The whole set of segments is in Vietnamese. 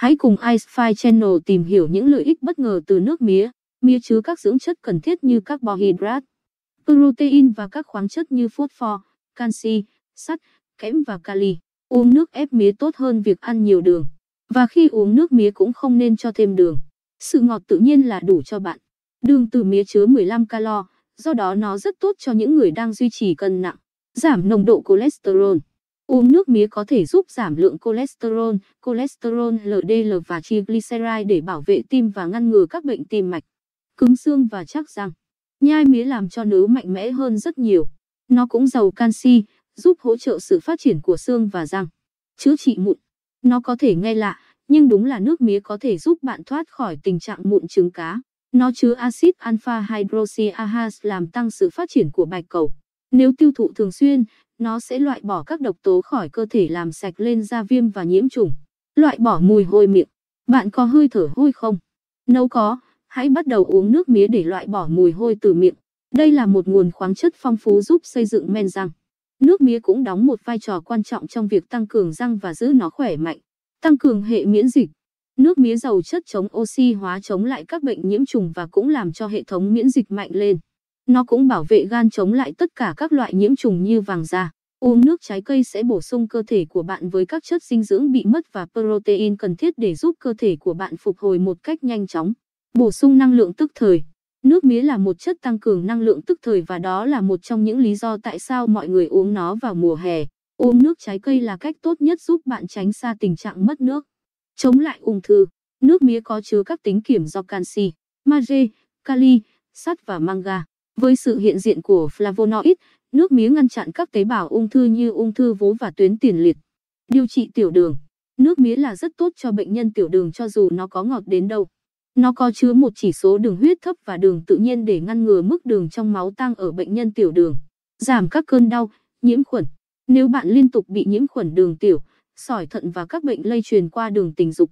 Hãy cùng iSpy Channel tìm hiểu những lợi ích bất ngờ từ nước mía. Mía chứa các dưỡng chất cần thiết như carbohydrate, protein và các khoáng chất như phosphor, canxi, sắt, kẽm và kali. Uống nước ép mía tốt hơn việc ăn nhiều đường. Và khi uống nước mía cũng không nên cho thêm đường. Sự ngọt tự nhiên là đủ cho bạn. Đường từ mía chứa 15 calo, do đó nó rất tốt cho những người đang duy trì cân nặng, giảm nồng độ cholesterol. Uống nước mía có thể giúp giảm lượng cholesterol, cholesterol LDL và triglyceride để bảo vệ tim và ngăn ngừa các bệnh tim mạch. Cứng xương và chắc răng. Nhai mía làm cho nứa mạnh mẽ hơn rất nhiều. Nó cũng giàu canxi, giúp hỗ trợ sự phát triển của xương và răng. Chữa trị mụn. Nó có thể nghe lạ, nhưng đúng là nước mía có thể giúp bạn thoát khỏi tình trạng mụn trứng cá. Nó chứa axit alpha hydroxyahase làm tăng sự phát triển của bạch cầu. Nếu tiêu thụ thường xuyên, nó sẽ loại bỏ các độc tố khỏi cơ thể làm sạch lên da viêm và nhiễm trùng, loại bỏ mùi hôi miệng. Bạn có hơi thở hôi không? Nếu có, hãy bắt đầu uống nước mía để loại bỏ mùi hôi từ miệng. Đây là một nguồn khoáng chất phong phú giúp xây dựng men răng. Nước mía cũng đóng một vai trò quan trọng trong việc tăng cường răng và giữ nó khỏe mạnh, tăng cường hệ miễn dịch. Nước mía giàu chất chống oxy hóa chống lại các bệnh nhiễm trùng và cũng làm cho hệ thống miễn dịch mạnh lên. Nó cũng bảo vệ gan chống lại tất cả các loại nhiễm trùng như vàng da. Uống nước trái cây sẽ bổ sung cơ thể của bạn với các chất dinh dưỡng bị mất và protein cần thiết để giúp cơ thể của bạn phục hồi một cách nhanh chóng. Bổ sung năng lượng tức thời. Nước mía là một chất tăng cường năng lượng tức thời và đó là một trong những lý do tại sao mọi người uống nó vào mùa hè. Uống nước trái cây là cách tốt nhất giúp bạn tránh xa tình trạng mất nước. Chống lại ung thư, nước mía có chứa các tính kiểm do canxi, magie, kali, sắt và manga. Với sự hiện diện của flavonoid, nước mía ngăn chặn các tế bào ung thư như ung thư vú và tuyến tiền liệt. Điều trị tiểu đường Nước mía là rất tốt cho bệnh nhân tiểu đường cho dù nó có ngọt đến đâu. Nó có chứa một chỉ số đường huyết thấp và đường tự nhiên để ngăn ngừa mức đường trong máu tăng ở bệnh nhân tiểu đường, giảm các cơn đau, nhiễm khuẩn. Nếu bạn liên tục bị nhiễm khuẩn đường tiểu, sỏi thận và các bệnh lây truyền qua đường tình dục,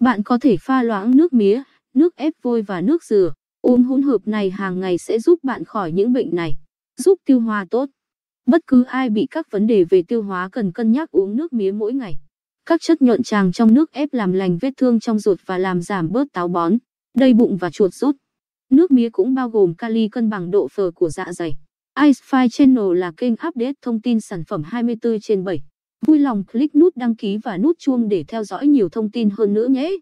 bạn có thể pha loãng nước mía, nước ép vôi và nước dừa. Uống hỗn hợp này hàng ngày sẽ giúp bạn khỏi những bệnh này, giúp tiêu hóa tốt. Bất cứ ai bị các vấn đề về tiêu hóa cần cân nhắc uống nước mía mỗi ngày. Các chất nhuận tràng trong nước ép làm lành vết thương trong ruột và làm giảm bớt táo bón, đầy bụng và chuột rút. Nước mía cũng bao gồm kali cân bằng độ phờ của dạ dày. iSpy Channel là kênh update thông tin sản phẩm 24 trên 7. Vui lòng click nút đăng ký và nút chuông để theo dõi nhiều thông tin hơn nữa nhé.